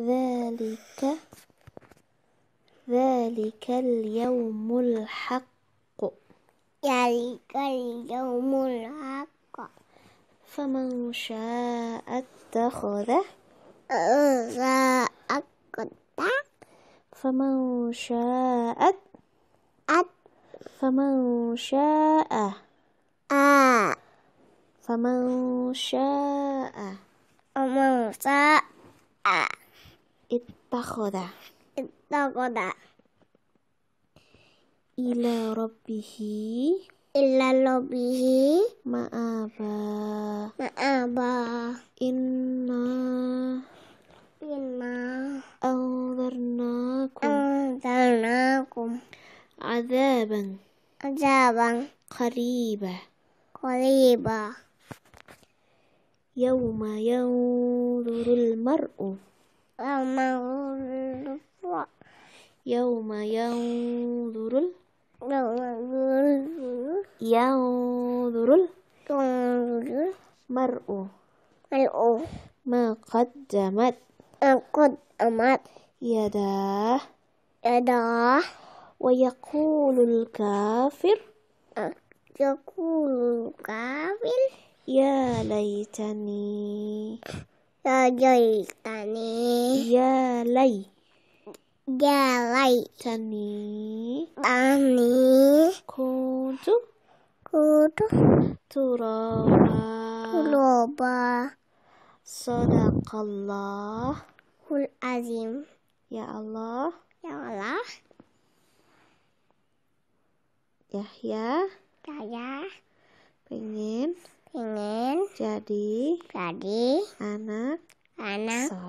ذلك ذلك اليوم الحق ذلك اليوم الحق فمن شاء اتخذ فمن شاء فمن شاء فمن شاء فمن شاء اتخذ اتخذ إلى ربه إلى ربه مآبا مآبا إنا إنا أنذرناكم أنذرناكم عذابا عذابا قريبا قريبا يوم ينظر المرء Yauma yanzurul yanzurul mar'u mar'u maqaddamat maqaddamat yadah yadah wa yaqulul kafir yaqulul kafir ya laitani Jalai tani. Jalai. Jalai. Tani. Tani. Kudu. Kudu. Turaba. Turaba. Sadaqallah. Hul azim. Ya Allah. Ya Allah. Yahya. Yahya. Pengen. Jadi, jadi anak anak